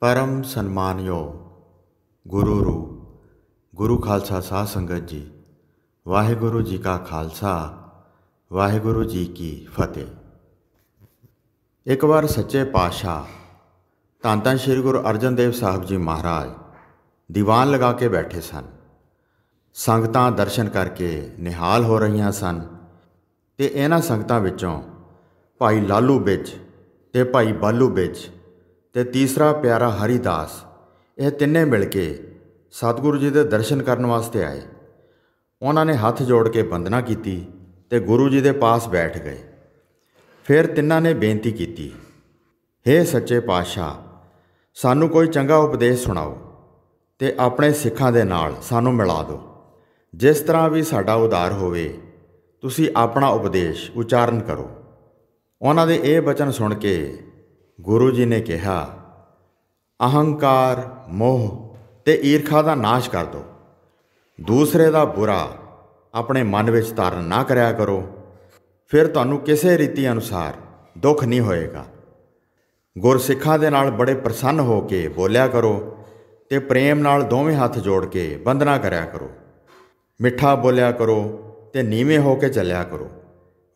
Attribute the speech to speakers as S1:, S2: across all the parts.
S1: ਪਰਮ ਸਨਮਾਨਯੋਗ ਗੁਰੂ ਰੂ ਗੁਰੂ ਖਾਲਸਾ ਸਾਧ ਸੰਗਤ ਜੀ ਵਾਹਿਗੁਰੂ ਜੀ ਕਾ ਖਾਲਸਾ ਵਾਹਿਗੁਰੂ ਜੀ ਕੀ ਫਤਿਹ ਇੱਕ ਵਾਰ ਸੱਚੇ ਪਾਤਸ਼ਾਹ ਤਾਂ ਤਾਂ ਸ੍ਰੀ ਗੁਰੂ ਅਰਜਨ ਦੇਵ ਸਾਹਿਬ ਜੀ ਮਹਾਰਾਜ ਦੀਵਾਨ ਲਗਾ ਕੇ ਬੈਠੇ ਸਨ ਸੰਗਤਾਂ ਦਰਸ਼ਨ ਕਰਕੇ ਨਿਹਾਲ ਹੋ ਰਹੀਆਂ ਸਨ ਤੇ ਇਹਨਾਂ ਸੰਗਤਾਂ ਵਿੱਚੋਂ ਭਾਈ ਲਾਲੂ ਵਿੱਚ ਤੇ ਭਾਈ ਬਾਲੂ ਵਿੱਚ ਤੇ ਤੀਸਰਾ ਪਿਆਰਾ ਹਰੀਦਾਸ ਇਹ ਤਿੰਨੇ ਮਿਲ ਕੇ ਸਤਿਗੁਰੂ ਜੀ ਦੇ ਦਰਸ਼ਨ ਕਰਨ ਵਾਸਤੇ ਆਏ ਉਹਨਾਂ ਨੇ ਹੱਥ ਜੋੜ ਕੇ ਵੰਦਨਾ ਕੀਤੀ ਤੇ ਗੁਰੂ ਜੀ ਦੇ ਪਾਸ ਬੈਠ ਗਏ ਫਿਰ ਤਿੰਨਾਂ ਨੇ ਬੇਨਤੀ ਕੀਤੀ हे ਸੱਚੇ ਪਾਤਸ਼ਾਹ ਸਾਨੂੰ ਕੋਈ ਚੰਗਾ ਉਪਦੇਸ਼ ਸੁਣਾਓ ਤੇ ਆਪਣੇ ਸਿੱਖਾਂ ਦੇ ਨਾਲ ਸਾਨੂੰ ਮਿਲਾ ਦਿਓ ਜਿਸ ਤਰ੍ਹਾਂ ਵੀ ਸਾਡਾ ਉਦਾਰ ਹੋਵੇ ਤੁਸੀਂ ਆਪਣਾ ਉਪਦੇਸ਼ ਉਚਾਰਨ ਕਰੋ ਉਹਨਾਂ ਦੇ ਇਹ ਬਚਨ ਸੁਣ ਕੇ ਗੁਰੂ ਜੀ ਨੇ ਕਿਹਾ ਅਹੰਕਾਰ ਮੋਹ ਤੇ ਈਰਖਾ ਦਾ ਨਾਸ਼ ਕਰ ਦੋ ਦੂਸਰੇ ਦਾ ਬੁਰਾ ਆਪਣੇ ਮਨ ਵਿੱਚ ਧਾਰਨ ਨਾ ਕਰਿਆ ਕਰੋ ਫਿਰ ਤੁਹਾਨੂੰ ਕਿਸੇ ਰੀਤੀ ਅਨੁਸਾਰ ਦੁੱਖ ਨਹੀਂ ਹੋਏਗਾ ਗੁਰਸਿੱਖਾਂ ਦੇ ਨਾਲ ਬੜੇ ਪ੍ਰਸੰਨ ਹੋ ਕੇ ਬੋਲਿਆ ਕਰੋ ਤੇ ਪ੍ਰੇਮ ਨਾਲ ਦੋਵੇਂ ਹੱਥ ਜੋੜ ਕੇ ਬੰਦਨਾ ਕਰਿਆ ਕਰੋ ਮਿੱਠਾ ਬੋਲਿਆ ਕਰੋ ਤੇ ਨੀਵੇਂ ਹੋ ਕੇ ਚੱਲਿਆ ਕਰੋ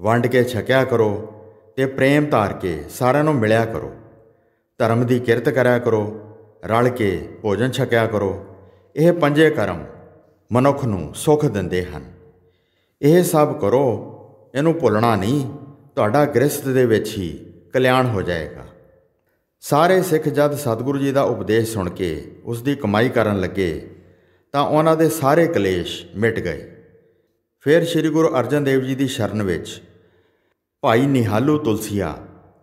S1: ਵੰਡ ਕੇ ਛਕਿਆ ਕਰੋ ਤੇ ਪ੍ਰੇਮ ਧਾਰ ਕੇ ਸਾਰਿਆਂ ਨੂੰ ਮਿਲਿਆ ਕਰੋ ਧਰਮ ਦੀ ਕਿਰਤ ਕਰਿਆ ਕਰੋ ਰਲ ਕੇ ਭੋਜਨ ਛਕਿਆ ਕਰੋ ਇਹ ਪੰਜੇ ਕਰਮ ਮਨੁੱਖ ਨੂੰ ਸੁਖ ਦਿੰਦੇ ਹਨ ਇਹ ਸਭ ਕਰੋ ਇਹਨੂੰ ਭੁੱਲਣਾ ਨਹੀਂ ਤੁਹਾਡਾ ਗ੍ਰਸਥ ਦੇ ਵਿੱਚ ਹੀ ਕਲਿਆਣ ਹੋ ਜਾਏਗਾ ਸਾਰੇ ਸਿੱਖ ਜਦ ਸਤਿਗੁਰੂ ਜੀ ਦਾ ਉਪਦੇਸ਼ ਸੁਣ ਕੇ ਉਸ ਦੀ ਕਮਾਈ ਕਰਨ ਲੱਗੇ ਤਾਂ ਉਹਨਾਂ ਦੇ ਸਾਰੇ ਕਲੇਸ਼ ਮਿਟ ਗਏ ਫਿਰ ਸ੍ਰੀ ਗੁਰੂ ਅਰਜਨ ਦੇਵ ਜੀ ਦੀ ਸ਼ਰਨ ਵਿੱਚ ਭਾਈ ਨਿਹਾਲੂ ਤੁਲਸੀਆ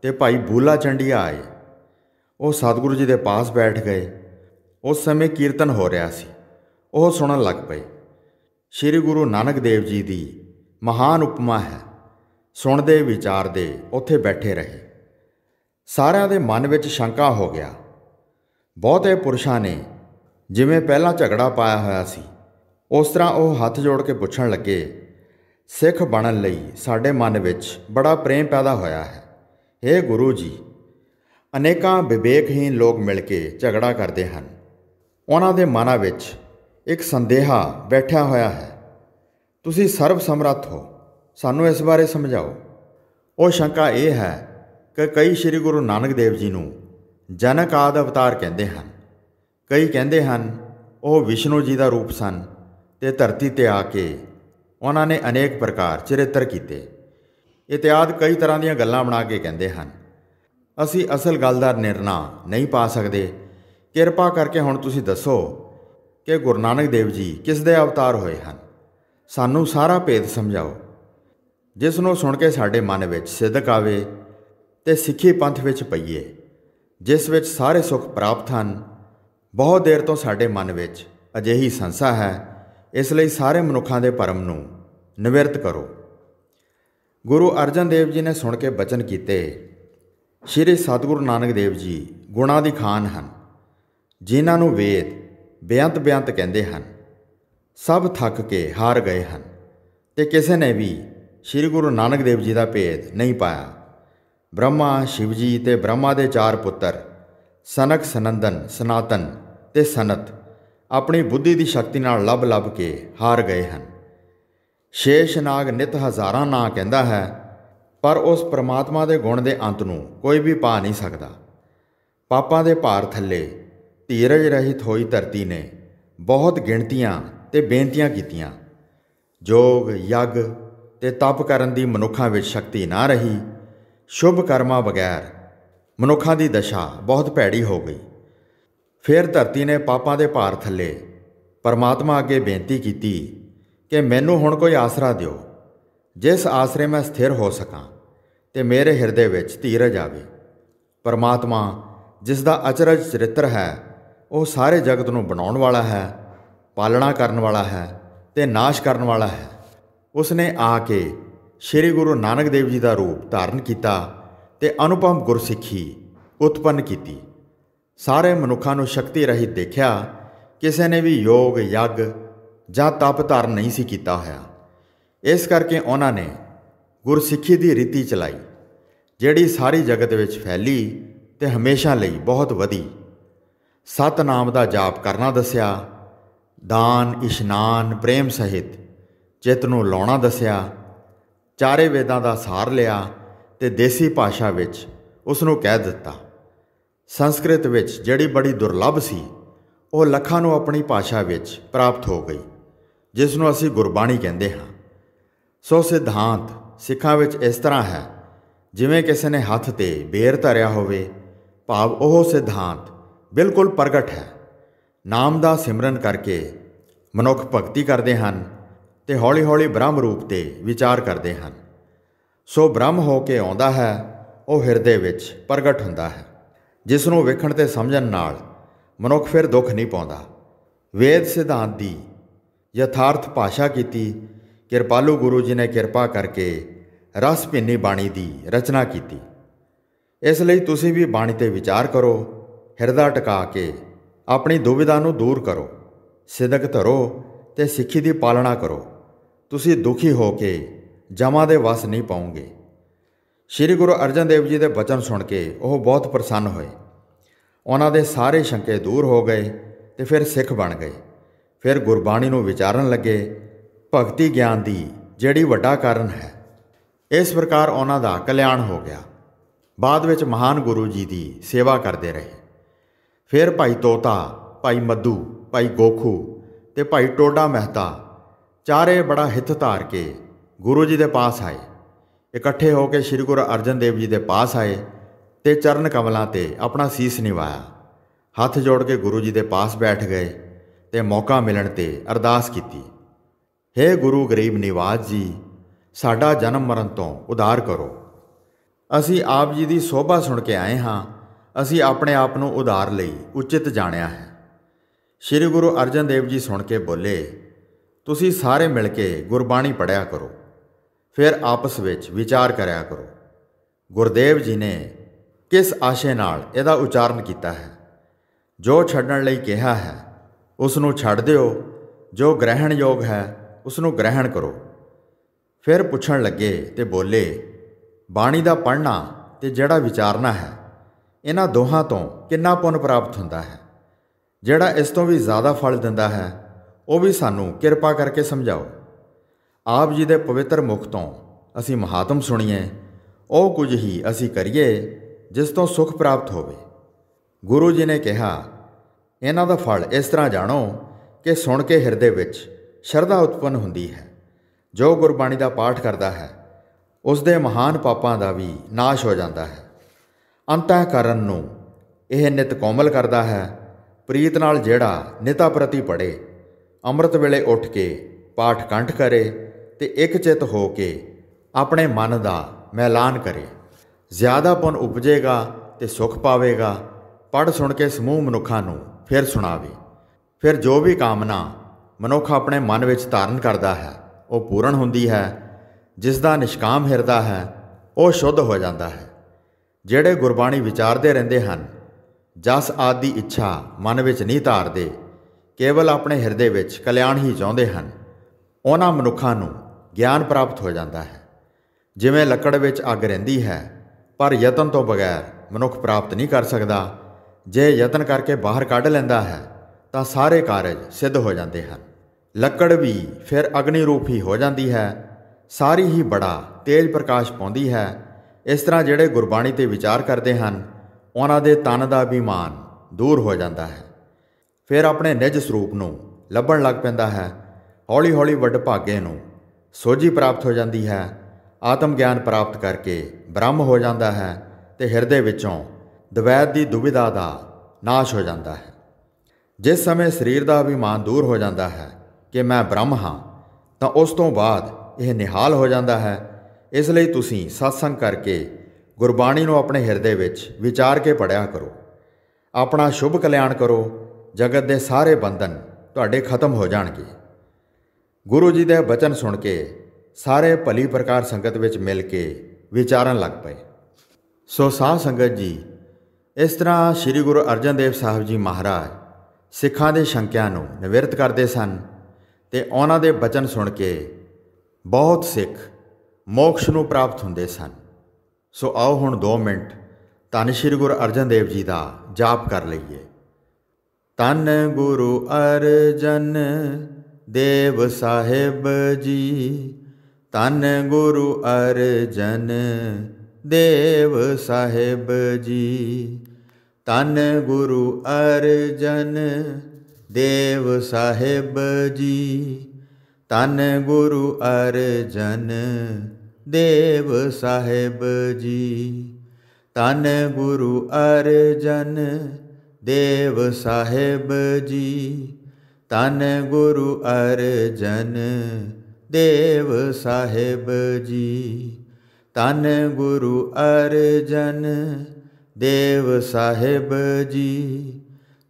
S1: ਤੇ ਭਾਈ ਬੂਲਾ ਚੰਡੀਆ ਆਏ ਉਹ ਸਤਿਗੁਰੂ ਜੀ ਦੇ ਪਾਸ ਬੈਠ ਗਏ ਉਸ ਸਮੇਂ ਕੀਰਤਨ ਹੋ ਰਿਹਾ ਸੀ ਉਹ ਸੁਣਨ ਲੱਗ ਪਏ ਸ੍ਰੀ ਗੁਰੂ ਨਾਨਕ ਦੇਵ ਜੀ ਦੀ ਮਹਾਨ ਉਪਮਾ ਹੈ ਸੁਣਦੇ ਵਿਚਾਰਦੇ ਉੱਥੇ ਬੈਠੇ ਰਹੇ ਸਾਰਿਆਂ ਦੇ ਮਨ ਵਿੱਚ ਸ਼ੰਕਾ ਹੋ ਗਿਆ ਬਹੁਤੇ ਪੁਰਸ਼ਾਂ ਨੇ ਜਿਵੇਂ ਪਹਿਲਾਂ ਝਗੜਾ ਪਾਇਆ ਹੋਇਆ ਸੀ ਉਸ ਤਰ੍ਹਾਂ ਉਹ ਹੱਥ ਜੋੜ ਕੇ ਪੁੱਛਣ ਲੱਗੇ ਸਿੱਖ ਬਣਨ ਲਈ ਸਾਡੇ ਮਨ ਵਿੱਚ ਬੜਾ ਪ੍ਰੇਮ ਪੈਦਾ ਹੋਇਆ ਹੈ ਇਹ ਗੁਰੂ ਜੀ ਅਨੇਕਾਂ ਵਿਵੇਕਹੀਨ ਲੋਕ ਮਿਲ ਕੇ ਝਗੜਾ ਕਰਦੇ ਹਨ ਉਹਨਾਂ ਦੇ ਮਨਾਂ ਵਿੱਚ ਇੱਕ ਸੰਦੇਹਾ ਬੈਠਿਆ ਹੋਇਆ ਹੈ ਤੁਸੀਂ ਸਰਵ ਸਮਰੱਥ ਹੋ ਸਾਨੂੰ ਇਸ ਬਾਰੇ ਸਮਝਾਓ ਉਹ ਸ਼ੰਕਾ ਇਹ ਹੈ ਕਿ ਕਈ ਸ੍ਰੀ ਗੁਰੂ ਨਾਨਕ ਦੇਵ ਜੀ ਨੂੰ ਜਨਕ ਆਦ ਅਵਤਾਰ ਕਹਿੰਦੇ ਹਨ ਕਈ ਕਹਿੰਦੇ ਹਨ ਉਹ ਵਿਸ਼ਨੂੰ ਜੀ ਦਾ ਰੂਪ ਸਨ ਤੇ ਧਰਤੀ ਤੇ ਆ ਕੇ ਉਹਨਾਂ ਨੇ ਅਨੇਕ ਪ੍ਰਕਾਰ ਚਰਿੱਤਰ ਕੀਤੇ ਇਤਿਆਦ ਕਈ ਤਰ੍ਹਾਂ ਦੀਆਂ ਗੱਲਾਂ ਬਣਾ ਕੇ ਕਹਿੰਦੇ ਹਨ ਅਸੀਂ ਅਸਲ ਗੱਲ ਦਾ ਨਿਰਣਾ ਨਹੀਂ ਪਾ ਸਕਦੇ ਕਿਰਪਾ ਕਰਕੇ ਹੁਣ ਤੁਸੀਂ ਦੱਸੋ ਕਿ ਗੁਰੂ ਨਾਨਕ ਦੇਵ ਜੀ ਕਿਸ ਦੇ ਅਵਤਾਰ ਹੋਏ ਹਨ ਸਾਨੂੰ ਸਾਰਾ ਭੇਦ ਸਮਝਾਓ ਜਿਸ ਨੂੰ ਸੁਣ ਕੇ ਸਾਡੇ ਮਨ ਵਿੱਚ ਸਿੱਧਕ ਆਵੇ ਤੇ ਸਿੱਖੀ ਪੰਥ ਵਿੱਚ ਪਈਏ ਜਿਸ ਵਿੱਚ ਸਾਰੇ ਸੁੱਖ ਪ੍ਰਾਪਤ ਹਨ ਬਹੁਤ ਦੇਰ ਤੋਂ ਸਾਡੇ ਮਨ ਵਿੱਚ ਅਜਿਹੀ ਸੰਸਾ ਹੈ ਇਸ ਲਈ ਸਾਰੇ ਮਨੁੱਖਾਂ ਦੇ ਭਰਮ ਨੂੰ ਨਿਵਰਤ ਕਰੋ ਗੁਰੂ ਅਰਜਨ ਦੇਵ ਜੀ ਨੇ ਸੁਣ ਕੇ ਬਚਨ ਕੀਤੇ ਸ਼੍ਰੀ ਸਤਿਗੁਰੂ ਨਾਨਕ ਦੇਵ ਜੀ ਗੁਣਾ ਦੀ ਖਾਨ ਹਨ ਜਿਨ੍ਹਾਂ ਨੂੰ ਵੇਦ ਬਿਆੰਤ ਬਿਆੰਤ ਕਹਿੰਦੇ ਹਨ ਸਭ ਥੱਕ ਕੇ ਹਾਰ ਗਏ ਹਨ ਤੇ ਕਿਸੇ ਨੇ ਵੀ ਸ਼੍ਰੀ ਗੁਰੂ ਨਾਨਕ ਦੇਵ ਜੀ ਦਾ ਭੇਦ ਨਹੀਂ ਪਾਇਆ ਬ੍ਰਹਮਾ ਸ਼ਿਵਜੀ ਤੇ ਬ੍ਰਹਮਾ ਦੇ ਚਾਰ ਪੁੱਤਰ ਸਨਕ ਸਨੰਦਨ ਸਨਾਤਨ ਤੇ ਸਨਤ ਆਪਣੀ ਬੁੱਧੀ ਦੀ ਸ਼ਕਤੀ ਨਾਲ ਲੱਭ ਲੱਭ ਕੇ ਹਾਰ ਗਏ ਹਨ ਸ਼ੇਸ਼ਨਾਗ ਨਿਤ ਹਜ਼ਾਰਾਂ ਨਾਂ ਕਹਿੰਦਾ ਹੈ ਪਰ ਉਸ ਪ੍ਰਮਾਤਮਾ ਦੇ ਗੁਣ ਦੇ ਅੰਤ ਨੂੰ ਕੋਈ ਵੀ ਪਾ ਨਹੀਂ ਸਕਦਾ ਪਾਪਾਂ ਦੇ ਭਾਰ ਥੱਲੇ ਧੀਰਜ ਰਹਿਤ ਹੋਈ ਧਰਤੀ ਨੇ ਬਹੁਤ ਗਿਣਤੀਆਂ ਤੇ ਬੇਨਤੀਆਂ ਕੀਤੀਆਂ ਜੋਗ ਯੱਗ ਤੇ ਤਪ ਕਰਨ ਦੀ ਮਨੁੱਖਾਂ ਵਿੱਚ ਸ਼ਕਤੀ ਨਾ ਰਹੀ ਸ਼ੁਭ ਕਰਮਾਂ ਬਗੈਰ ਮਨੁੱਖਾਂ ਦੀ ਦਸ਼ਾ ਬਹੁਤ ਭੈੜੀ ਹੋ ਗਈ ਫਿਰ ਧਰਤੀ ਨੇ ਪਾਪਾਂ ਦੇ ਭਾਰ ਥੱਲੇ ਪਰਮਾਤਮਾ ਅੱਗੇ ਬੇਨਤੀ ਕੀਤੀ ਕਿ ਮੈਨੂੰ ਹੁਣ ਕੋਈ ਆਸਰਾ ਦਿਓ ਜਿਸ ਆਸਰੇ ਮੈਂ ਸਥਿਰ ਹੋ ਸਕਾਂ ਤੇ ਮੇਰੇ ਹਿਰਦੇ ਵਿੱਚ ਧੀਰਜ ਆਵੇ ਪਰਮਾਤਮਾ ਜਿਸ ਦਾ ਅਚਰਜ ਚਰਿੱਤਰ ਹੈ ਉਹ ਸਾਰੇ ਜਗਤ ਨੂੰ ਬਣਾਉਣ ਵਾਲਾ ਹੈ ਪਾਲਣਾ ਕਰਨ ਵਾਲਾ ਹੈ ਤੇ ਨਾਸ਼ ਕਰਨ ਵਾਲਾ ਹੈ ਉਸ ਨੇ ਆ ਕੇ ਸ੍ਰੀ ਗੁਰੂ ਨਾਨਕ ਦੇਵ ਜੀ ਦਾ ਰੂਪ ਧਾਰਨ ਕੀਤਾ ਤੇ ਅਨੁਪਮ ਗੁਰਸਿੱਖੀ ਉਤਪੰਨ ਕੀਤੀ ਸਾਰੇ ਮਨੁੱਖਾਂ ਨੂੰ ਸ਼ਕਤੀ ਰਹਿਤ ਦੇਖਿਆ ਕਿਸੇ ਨੇ ਵੀ ਯੋਗ ਯੱਗ ਜਾਂ ਤਪ ਧਾਰਨ ਨਹੀਂ ਸੀ ਕੀਤਾ ਹੋਇਆ ਇਸ ਕਰਕੇ ਉਹਨਾਂ ਨੇ ਗੁਰਸਿੱਖੀ ਦੀ ਰੀਤੀ ਚਲਾਈ ਜਿਹੜੀ ਸਾਰੀ ਜਗਤ ਵਿੱਚ ਫੈਲੀ ਤੇ ਹਮੇਸ਼ਾ ਲਈ ਬਹੁਤ ਵਧੀ ਸਤਨਾਮ ਦਾ ਜਾਪ ਕਰਨਾ ਦੱਸਿਆ ਦਾਨ ਇਸ਼ਨਾਨ ਪ੍ਰੇਮ ਸਹਿਤ ਚਿਤ ਨੂੰ ਲਾਉਣਾ ਦੱਸਿਆ ਚਾਰੇ ਵੇਦਾਂ ਦਾ ਸਾਰ ਲਿਆ ਤੇ ਦੇਸੀ ਭਾਸ਼ਾ ਵਿੱਚ ਉਸ ਨੂੰ ਕਹਿ ਦਿੱਤਾ ਸੰਸਕ੍ਰਿਤ ਵਿੱਚ ਜਿਹੜੀ ਬੜੀ ਦੁਰਲੱਭ ਸੀ ਉਹ ਲੱਖਾਂ ਨੂੰ ਆਪਣੀ ਭਾਸ਼ਾ ਵਿੱਚ ਪ੍ਰਾਪਤ ਹੋ ਗਈ ਜਿਸ ਨੂੰ ਅਸੀਂ ਗੁਰਬਾਣੀ ਕਹਿੰਦੇ ਹਾਂ ਸੋ ਸਿਧਾਂਤ ਸਿੱਖਾਂ ਵਿੱਚ ਇਸ ਤਰ੍ਹਾਂ ਹੈ ਜਿਵੇਂ ਕਿਸੇ ਨੇ ਹੱਥ ਤੇ ਬੇਰ ਧਰਿਆ ਹੋਵੇ ਭਾਵ ਉਹ ਸਿਧਾਂਤ ਬਿਲਕੁਲ ਪ੍ਰਗਟ ਹੈ ਨਾਮ ਦਾ ਸਿਮਰਨ ਕਰਕੇ ਮਨੁੱਖ ਭਗਤੀ ਕਰਦੇ ਹਨ ਤੇ ਹੌਲੀ-ਹੌਲੀ ਬ੍ਰਹਮ ਰੂਪ ਤੇ ਵਿਚਾਰ ਕਰਦੇ ਹਨ ਸੋ ਬ੍ਰਹਮ ਹੋ ਕੇ ਆਉਂਦਾ ਹੈ ਉਹ ਹਿਰਦੇ ਵਿੱਚ ਪ੍ਰਗਟ ਹੁੰਦਾ ਹੈ ਜਿਸ ਨੂੰ ਵੇਖਣ ਤੇ ਸਮਝਣ ਨਾਲ ਮਨੁੱਖ ਫਿਰ ਦੁੱਖ ਨਹੀਂ ਪਾਉਂਦਾ ਵੇਦ ਸਿਧਾਂਤ ਦੀ ਯਥਾਰਥ ਭਾਸ਼ਾ ਕੀਤੀ ਕਿਰਪਾਲੂ ਗੁਰੂ ਜੀ ਨੇ ਕਿਰਪਾ ਕਰਕੇ ਰਸ ਭਿੰਨੀ ਬਾਣੀ ਦੀ ਰਚਨਾ ਕੀਤੀ ਇਸ ਲਈ ਤੁਸੀਂ ਵੀ ਬਾਣੀ ਤੇ ਵਿਚਾਰ ਕਰੋ ਹਿਰਦਾ ਟਿਕਾ ਕੇ ਆਪਣੀ ਦੁਬਿਧਾ ਨੂੰ ਦੂਰ ਕਰੋ ਸਿਦਕ ਧਰੋ ਤੇ ਸਿੱਖੀ ਦੀ ਪਾਲਣਾ ਕਰੋ ਤੁਸੀਂ ਦੁਖੀ ਹੋ ਕੇ ਜਮਾ ਦੇ ਵਸ ਨਹੀਂ ਪਾਉਂਗੇ ਸ੍ਰੀ ਗੁਰੂ ਅਰਜਨ ਦੇਵ ਜੀ ਦੇ ਬਚਨ ਸੁਣ ਕੇ ਉਹ ਬਹੁਤ ਪ੍ਰਸੰਨ ਹੋਏ ਉਹਨਾਂ ਦੇ ਸਾਰੇ ਸ਼ੰਕੇ ਦੂਰ ਹੋ ਗਏ ਤੇ ਫਿਰ ਸਿੱਖ ਬਣ ਗਏ ਫਿਰ ਗੁਰਬਾਣੀ ਨੂੰ ਵਿਚਾਰਨ ਲੱਗੇ ਭਗਤੀ ਗਿਆਨ ਦੀ ਜਿਹੜੀ ਵੱਡਾ ਕਾਰਨ ਹੈ ਇਸ ਪ੍ਰਕਾਰ ਉਹਨਾਂ ਦਾ ਕਲਿਆਣ ਹੋ ਗਿਆ ਬਾਅਦ ਵਿੱਚ ਮਹਾਨ ਗੁਰੂ ਜੀ ਦੀ ਸੇਵਾ ਕਰਦੇ ਰਹੇ ਫਿਰ ਭਾਈ ਤੋਤਾ ਭਾਈ ਮੱਦੂ ਭਾਈ ਗੋਖੂ ਤੇ ਭਾਈ ਟੋਡਾ ਮਹਿਤਾ ਚਾਰੇ ਬੜਾ ਹਿੱਤ ਧਾਰ ਕੇ ਗੁਰੂ ਜੀ ਦੇ ਪਾਸ ਆਏ ਇਕੱਠੇ ਹੋ ਕੇ ਸ੍ਰੀ ਗੁਰੂ ਅਰਜਨ ਦੇਵ ਜੀ ਦੇ ਪਾਸ ਆਏ ਤੇ ਚਰਨ ਕਮਲਾਂ ਤੇ ਆਪਣਾ ਸੀਸ ਨਿਵਾਇਆ ਹੱਥ ਜੋੜ ਕੇ ਗੁਰੂ ਜੀ ਦੇ ਪਾਸ ਬੈਠ ਗਏ ਤੇ ਮੌਕਾ ਮਿਲਣ ਤੇ ਅਰਦਾਸ ਕੀਤੀ हे ਗੁਰੂ ਗਰੀਬ ਨਿਵਾਜ ਜੀ ਸਾਡਾ ਜਨਮ ਮਰਨ ਤੋਂ ਉਧਾਰ ਕਰੋ ਅਸੀਂ ਆਪ ਜੀ ਦੀ ਸੋਭਾ ਸੁਣ ਕੇ ਆਏ ਹਾਂ ਅਸੀਂ ਆਪਣੇ ਆਪ ਨੂੰ ਉਧਾਰ ਲਈ ਉਚਿਤ ਜਾਣਿਆ ਹੈ ਸ੍ਰੀ ਗੁਰੂ ਅਰਜਨ ਦੇਵ ਜੀ ਸੁਣ ਕੇ ਬੋਲੇ ਤੁਸੀਂ ਸਾਰੇ ਮਿਲ ਕੇ ਗੁਰਬਾਣੀ ਪੜਿਆ ਕਰੋ ਫਿਰ ਆਪਸ ਵਿੱਚ ਵਿਚਾਰ ਕਰਿਆ ਕਰੋ ਗੁਰਦੇਵ ਜੀ ਨੇ ਕਿਸ ਆਸ਼ੇ ਨਾਲ ਇਹਦਾ ਉਚਾਰਨ ਕੀਤਾ ਹੈ ਜੋ ਛੱਡਣ ਲਈ ਕਿਹਾ ਹੈ ਉਸ ਨੂੰ ਛੱਡ ਦਿਓ ਜੋ ਗ੍ਰਹਿਣ ਯੋਗ ਹੈ ਉਸ ਨੂੰ ਗ੍ਰਹਿਣ ਕਰੋ ਫਿਰ ਪੁੱਛਣ ਲੱਗੇ ਤੇ ਬੋਲੇ ਬਾਣੀ ਦਾ ਪੜਨਾ ਤੇ ਜਿਹੜਾ ਵਿਚਾਰਨਾ ਹੈ ਇਹਨਾਂ ਦੋਹਾਂ ਤੋਂ ਕਿੰਨਾ ਪੁੰਨ ਪ੍ਰਾਪਤ ਹੁੰਦਾ ਹੈ ਜਿਹੜਾ ਇਸ ਤੋਂ ਵੀ ਜ਼ਿਆਦਾ ਫਲ ਦਿੰਦਾ ਹੈ ਉਹ ਵੀ ਸਾਨੂੰ ਕਿਰਪਾ ਕਰਕੇ ਸਮਝਾਓ ਆਪ ਜੀ ਦੇ ਪਵਿੱਤਰ ਮੁਖ ਤੋਂ ਅਸੀਂ ਮਹਾਤਮ ਸੁਣੀਏ ਉਹ ਕੁਝ ਹੀ ਅਸੀਂ ਕਰੀਏ ਜਿਸ ਤੋਂ ਸੁਖ ਪ੍ਰਾਪਤ ਹੋਵੇ ਗੁਰੂ ਜੀ ਨੇ ਕਿਹਾ ਇਹਨਾਂ ਦਾ ਫਲ ਇਸ ਤਰ੍ਹਾਂ ਜਾਣੋ ਕਿ ਸੁਣ ਕੇ ਹਿਰਦੇ ਵਿੱਚ ਸ਼ਰਧਾ ਉਤਪੰਨ ਹੁੰਦੀ ਹੈ ਜੋ ਗੁਰਬਾਣੀ ਦਾ ਪਾਠ ਕਰਦਾ ਹੈ ਉਸ ਦੇ ਮਹਾਨ ਪਾਪਾਂ ਦਾ ਵੀ ਨਾਸ਼ ਹੋ ਜਾਂਦਾ ਹੈ ਕਰਨ ਨੂੰ ਇਹ ਨਿਤ ਕੋਮਲ ਕਰਦਾ ਹੈ ਪ੍ਰੀਤ ਨਾਲ ਜਿਹੜਾ ਨਿਤਾ ਪ੍ਰਤੀ ਪੜੇ ਅੰਮ੍ਰਿਤ ਵੇਲੇ ਉੱਠ ਕੇ ਪਾਠ ਕੰਠ ਕਰੇ ਤੇ ਇੱਕ ਚਿਤ ਹੋ ਕੇ ਆਪਣੇ ਮਨ ਦਾ ਮੈਲਾਨ ਕਰੇ ਜ਼ਿਆਦਾ ਪੁੰਨ ਉਪਜੇਗਾ ਤੇ ਸੁਖ ਪਾਵੇਗਾ ਪੜ ਸੁਣ ਕੇ ਸਮੂਹ ਮਨੁੱਖਾਂ ਨੂੰ ਫਿਰ ਸੁਣਾਵੇ ਫਿਰ ਜੋ ਵੀ ਕਾਮਨਾ ਮਨੁੱਖ ਆਪਣੇ ਮਨ ਵਿੱਚ ਧਾਰਨ ਕਰਦਾ ਹੈ ਉਹ ਪੂਰਨ ਹੁੰਦੀ ਹੈ ਜਿਸ ਦਾ ਨਿਸ਼ਕਾਮ ਹਿਰਦਾ ਹੈ ਉਹ ਸ਼ੁੱਧ ਹੋ ਜਾਂਦਾ ਹੈ ਜਿਹੜੇ ਗੁਰਬਾਣੀ ਵਿਚਾਰਦੇ ਰਹਿੰਦੇ ਹਨ ਜਸ ਆਦੀ ਇੱਛਾ ਮਨ ਵਿੱਚ ਨਹੀਂ ਧਾਰਦੇ ਕੇਵਲ ਆਪਣੇ ਹਿਰਦੇ ਵਿੱਚ ਕਲਿਆਣ ਹੀ ਚਾਹੁੰਦੇ ਹਨ ਉਹਨਾਂ ਮਨੁੱਖਾਂ ਨੂੰ ਗਿਆਨ ਪ੍ਰਾਪਤ ਹੋ ਜਾਂਦਾ ਹੈ ਜਿਵੇਂ ਲੱਕੜ ਵਿੱਚ ਅੱਗ ਰਹਿੰਦੀ ਹੈ ਪਰ ਯਤਨ ਤੋਂ ਬਗੈਰ ਮਨੁੱਖ ਪ੍ਰਾਪਤ ਨਹੀਂ ਕਰ ਸਕਦਾ ਜੇ ਯਤਨ ਕਰਕੇ ਬਾਹਰ ਕੱਢ ਲੈਂਦਾ ਹੈ ਤਾਂ ਸਾਰੇ ਕਾਰਜ ਸਿੱਧ ਹੋ ਜਾਂਦੇ ਹਨ ਲੱਕੜ ਵੀ ਫਿਰ ਅਗਨੀ ਰੂਪ ਹੀ ਹੋ ਜਾਂਦੀ ਹੈ ਸਾਰੀ ਹੀ ਬੜਾ ਤੇਜ ਪ੍ਰਕਾਸ਼ ਪਾਉਂਦੀ ਹੈ ਇਸ ਤਰ੍ਹਾਂ ਜਿਹੜੇ ਗੁਰਬਾਣੀ ਤੇ ਵਿਚਾਰ ਕਰਦੇ ਹਨ ਉਹਨਾਂ ਦੇ ਤਨ ਦਾ ਅਭਿਮਾਨ ਦੂਰ ਹੋ ਜਾਂਦਾ ਹੈ ਫਿਰ ਆਪਣੇ ਨਿਜ ਸਰੂਪ ਨੂੰ ਲੱਭਣ ਲੱਗ ਪੈਂਦਾ ਹੈ ਹੌਲੀ-ਹੌਲੀ ਵੱਡ ਭਾਗੇ ਨੂੰ ਸੋਝੀ ਪ੍ਰਾਪਤ ਹੋ ਜਾਂਦੀ ਹੈ ਆਤਮ ਗਿਆਨ ਪ੍ਰਾਪਤ ਕਰਕੇ ਬ੍ਰਹਮ ਹੋ ਜਾਂਦਾ ਹੈ ਤੇ ਹਿਰਦੇ ਵਿੱਚੋਂ ਦਵੈਤ ਦੀ ਦੁਬਿਧਾ ਦਾ ਨਾਸ਼ ਹੋ ਜਾਂਦਾ ਹੈ ਜਿਸ ਸਮੇਂ ਸਰੀਰ ਦਾ ਅਭਿਮਾਨ ਦੂਰ ਹੋ ਜਾਂਦਾ ਹੈ ਕਿ ਮੈਂ ਬ੍ਰਹਮ ਹਾਂ ਤਾਂ ਉਸ ਤੋਂ ਬਾਅਦ ਇਹ ਨਿਹਾਲ ਹੋ ਜਾਂਦਾ ਹੈ ਇਸ ਲਈ ਤੁਸੀਂ satsang ਕਰਕੇ ਗੁਰਬਾਣੀ ਨੂੰ ਆਪਣੇ ਹਿਰਦੇ ਵਿੱਚ ਵਿਚਾਰ ਕੇ ਪੜਿਆ ਕਰੋ ਆਪਣਾ ਸ਼ੁਭ ਕਲਿਆਣ ਕਰੋ ਜਗਤ ਦੇ ਸਾਰੇ ਬੰਧਨ ਤੁਹਾਡੇ ਖਤਮ ਹੋ ਜਾਣਗੇ ਗੁਰੂ ਜੀ ਦੇ ਬਚਨ ਸੁਣ ਕੇ ਸਾਰੇ ਭਲੀ ਪ੍ਰਕਾਰ ਸੰਗਤ ਵਿੱਚ ਮਿਲ ਕੇ ਵਿਚਾਰਨ ਲੱਗ ਪਏ ਸੋ ਸਾਧ ਸੰਗਤ ਜੀ ਇਸ ਤਰ੍ਹਾਂ ਸ੍ਰੀ ਗੁਰੂ ਅਰਜਨ ਦੇਵ ਸਾਹਿਬ ਜੀ ਮਹਾਰਾਜ ਸਿੱਖਾਂ ਦੇ ਸ਼ੰਕਿਆਂ ਨੂੰ ਨਿਵਰਤ ਕਰਦੇ ਸਨ ਤੇ ਉਹਨਾਂ ਦੇ ਬਚਨ ਸੁਣ ਕੇ ਬਹੁਤ ਸਿੱਖ ਮੋਕਸ਼ ਨੂੰ ਪ੍ਰਾਪਤ ਹੁੰਦੇ ਸਨ ਸੋ ਆਓ ਹੁਣ 2 ਮਿੰਟ ਤਨ ਸ੍ਰੀ ਗੁਰੂ ਅਰਜਨ ਦੇਵ ਜੀ ਦਾ ਜਾਪ ਕਰ ਲਈਏ ਤਨ ਗੁਰੂ ਅਰਜਨ ਦੇਵ ਸਾਹਿਬ ਜੀ ਤਨ ਗੁਰੂ ਅਰਜਨ ਦੇਵ ਸਾਹਿਬ ਜੀ ਤਨ ਗੁਰੂ ਅਰਜਨ ਦੇਵ ਸਾਹਿਬ ਜੀ ਤਨ ਗੁਰੂ ਅਰਜਨ ਦੇਵ ਸਾਹਿਬ ਜੀ ਤਨ ਗੁਰੂ ਅਰਜਨ ਦੇਵ ਸਾਹਿਬ ਜੀ ਤਨ ਗੁਰੂ ਅਰਜਨ ਦੇਵ ਸਾਹਿਬ ਜੀ ਤਨ ਗੁਰੂ ਅਰਜਨ ਦੇਵ ਸਾਹਿਬ ਜੀ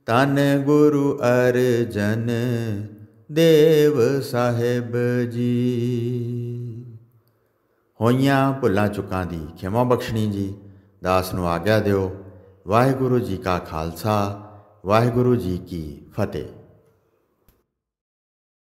S1: ਤਨ ਗੁਰੂ ਅਰਜਨ ਦੇਵ ਸਾਹਿਬ ਜੀ ਹੋਈਆਂ ਭੁੱਲਾਂ ਚੁੱਕਾਂ ਦੀ ਖਿਮਾ ਬਖਸ਼ਣੀ ਜੀ ਦਾਸ ਨੂੰ ਆਗਿਆ ਦਿਓ ਵਾਹਿਗੁਰੂ ਜੀ ਕਾ ਖਾਲਸਾ ਵਾਹਿਗੁਰੂ ਜੀ ਕੀ ਫਤਿਹ